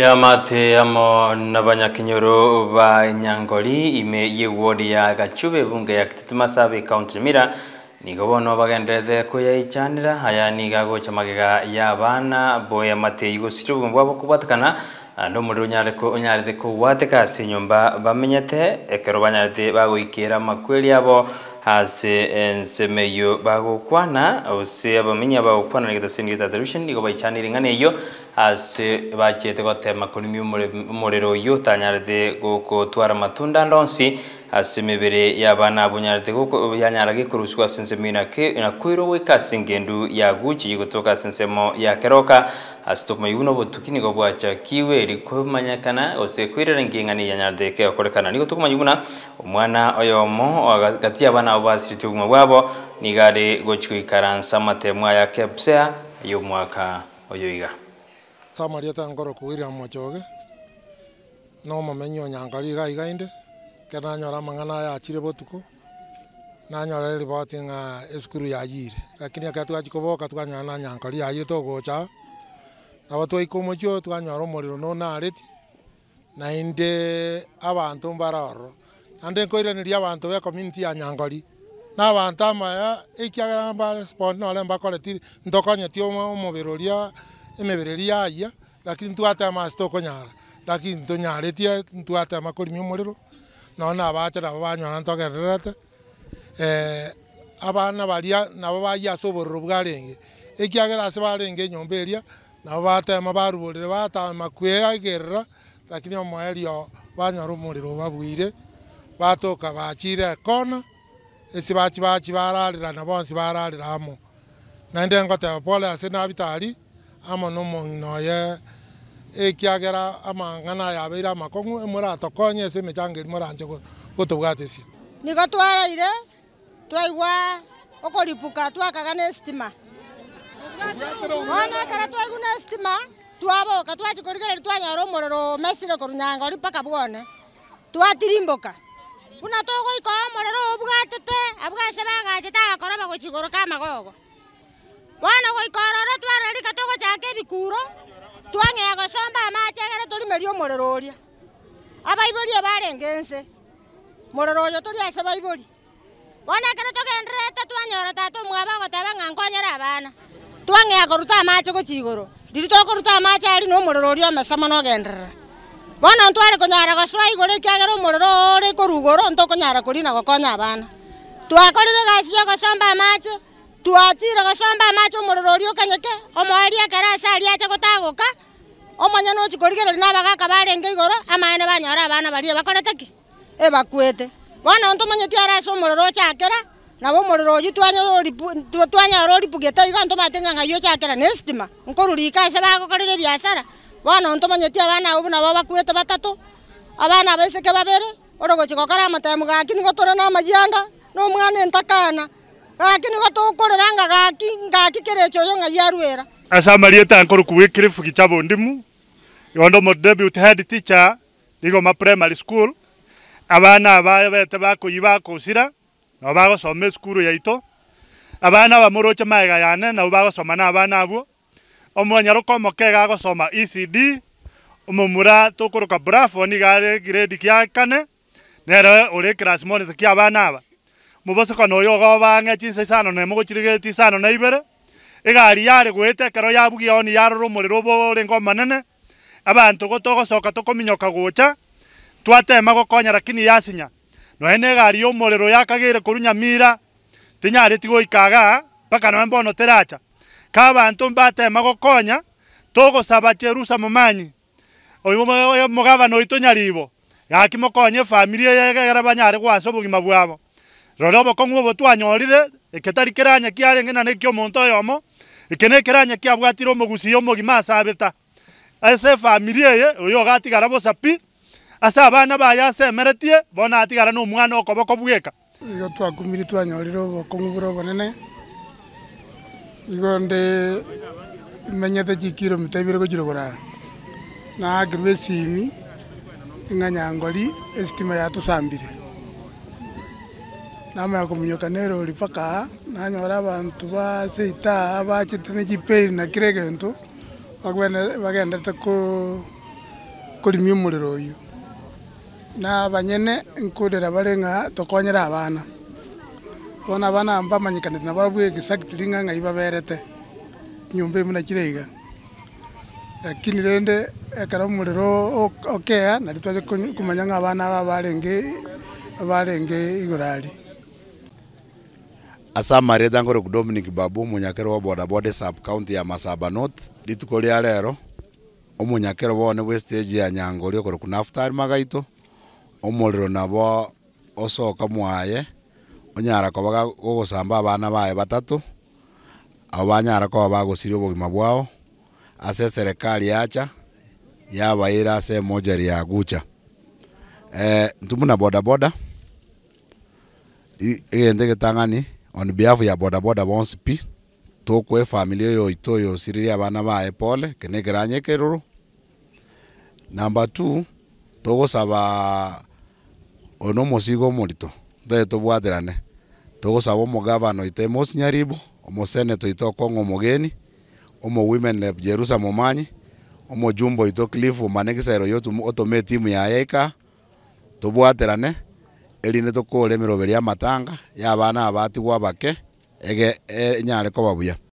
ya mate nabanya kinyoro ba nyangoli ime ye yewodi ya gachube bunge ya kitutuma sabe county mira nigo bono bagenderete kuyaichanira aya niga gocha magega ya bana boya mate yugo situ bwa bokubwatkana ando muriro nyare ko nyare ko wateka sinyomba bamenyete ekero banyarete bagoikera makweli abo hase ensemeyo bagokwana ose abamenya bagokwana nigita sinigita television nigo baichanira ngane iyo ase bachete gotema kunimi umuriro uyu tanyarete twara matunda ndonsi ase emebere y'abana abo nyarete yanyarage kuruswa sensemo inakwirwe kase ngendu yaguchiye gotoka sensemo yakeroka ase tokumayi buno obotuki nigo bwachakiwe rikomanyakana gose kwirera engeng'ani yanyarete keokorekana nigo tokumayi buna omwana oyo omo gati abana abo basirite obuma bwabo nigare gochi goikaransa amatemo aya kepsea yo mwaka oyoiga samariete ngoro kuira mochoge no mamenyi onyankari iga inde kena nyora amang'ana yachire botuko nanyora riboti ng'a esukuru yayire lakini aka twachi koboka twanyora na nyankari yayire togocha nabo twaika omochio twanyora omoriro nonareti nainde abanto mbaroro naende nkoiraniria abanto ba ecommunity ya nyankori na abanto amaya ekiagera mbare nore mbakoretire ntokonyetie omobere oria emebereri yaya lakini ntwatema ase tokonyara lakini tonyaretie ntwatema korimia omorero noona abacha nabo banyora ntogererete eh, abana baria nabo baya ase obororo bwarenge ekiagera ase barenge enyomba eria nabo batema baruborire batama kweagerera lakini omoe rio banyora omorero babwire batoka bachire kona esi bachi bachi bararerana bonsi bararera amo naende ngoteba pole ase nabitari ama no mong'ina oye ekiagera amang'ana yabeire amakong'u emoratokonya ase emechangeri moranche gotobwatesia nigo twaraire twaigua okoripuka twakaga na estima ona ekero twaigua na estima twaboka twachia korigereria twanyora omorero omesire korunyanga ori mpaka bwone twatirimboka buna togoikoa omorero obwatete abwase bagachete agakoroba gochigoro ka amagogo bono goikora ore twaimeria omuriro uria abaibori abarenga ense muriro uyu turiase baibori bono ekero togenderete twanyora tata omwaba ogoteba ng'a abana twang'ea koruta amache gochia igoro riri tokoruta amache aria na omuriro uria omesamo nogenderera bono ntware konyara gosora igoro ekiagera omuriro ore korugoro ntokonyara korina gokonya abana twakorire egasi ya ogosomba amache twachire gosomba amache omorero oria okanyeke omoeri ekere ase ariache gotagoka omwanya no chikorigera abagaka barenge igoro amaene banyora abana baria bakorete ki ebakuete eh, bono onto manyeti arase omorero ochakera nabo omorero oyu twanyara oripugete igo onto matenga ng'ai ochakera na estima nkorurika ase bagokorera ebiasara bono onto manyeti abana abo nabo bakuete batato abana abaiseke babere ore gokora amatemo gaki nigo tore na amayanda na omwana entakana gaki nigo tokorera nga gaki ngaki kerecha oyo ng'ai arwera asamaliete ankoruku wi kirifu gichabo ndimu yondo mo debut head teacher ligo ma primary school abana abaya bete bakuiba kusira nabo bagosoma esukuru yaito abana bamoroche maega yane nabo bagosoma na abana abo omwanyaroka omokega agosoma ECD omomura tokoruka brafoni gare grade kia kane nere ore class monitor kia abana aba mubosokano oyo gobange chinsa isano nemogochirigeti isano na ibere egari yaregwete ekero yabugi yago niyarora omorero oborengo omonene abanto gotogosoka tokominyoka gocha twatema gokonya lakini yasinya noe na egari ya omorero yakagere korwa nyamira tinyareti goika iga mpaka noe mbono teracha ka abanto mbatema gokonya togosaba cherusa manyi oyo omogabana oito nyaribo gaki mokonye efamiri banyare gwasa obogima bwabo rore obokong'u obo twanyorire iketari kiranya kiare ngina nikio muntu oyo omo ikene kiranya kiabwatire omoguci omogima asabeta ase efamiri eye oyo ogatigara bosapi ase abana baye asemeretie bono atigara na omwana okoboko bweka igo twakumiri twanyorire obokong'u bore obonene igo nde imenyete chikilomita ibere gochira boraya naakirwa esimi eng'anyangori esitima yatosambire nama ya kumunyoka neroli paka nanyora abanto baseita bachete na chipeiri na kire gento bagendete kurimia omorero oyo na banyene nkundira bare ng'a tokonyera abana bono abana aba bamanyikanete nabo bwe exactly ng'a ng'ai baberete nyomba ime nakire iga lakini rende ekero omorero okea nari twache kumanya ng'a abana aba barenge barenge igoro asama rĩte ku Dominic Babu munyakero wa bodaboda e sub county ya Masaba North rituko rĩa rero umunyakĩre bo nĩ stage ya Nyangori ũkũrĩku naftari magaito omorero nabo osoka mwaye onyara kobaga gogosamba abana baye batatu abo banyara koba bagũciria obogima bwao ase serikali yacha yabaira ase emojeri ya gucha eh, ntumu na bodaboda egente getang'ani on behalf ya bodaboda bonsi pi tokwe family yo ito yo siriri abana ba epole kene granye keruru number 2 togosaba ono to murito ndoe tobwaterane togosaba omogavana oito emosi nyaribu omoseneto oito okong'o omogeni omo women rep jerusalem omanyi jumbo oito cliff omane gisero yo otomee etimu yaye ika tobwaterane eri nä tå kå matanga ya abana abatigwa abake ege e nyare kobabuya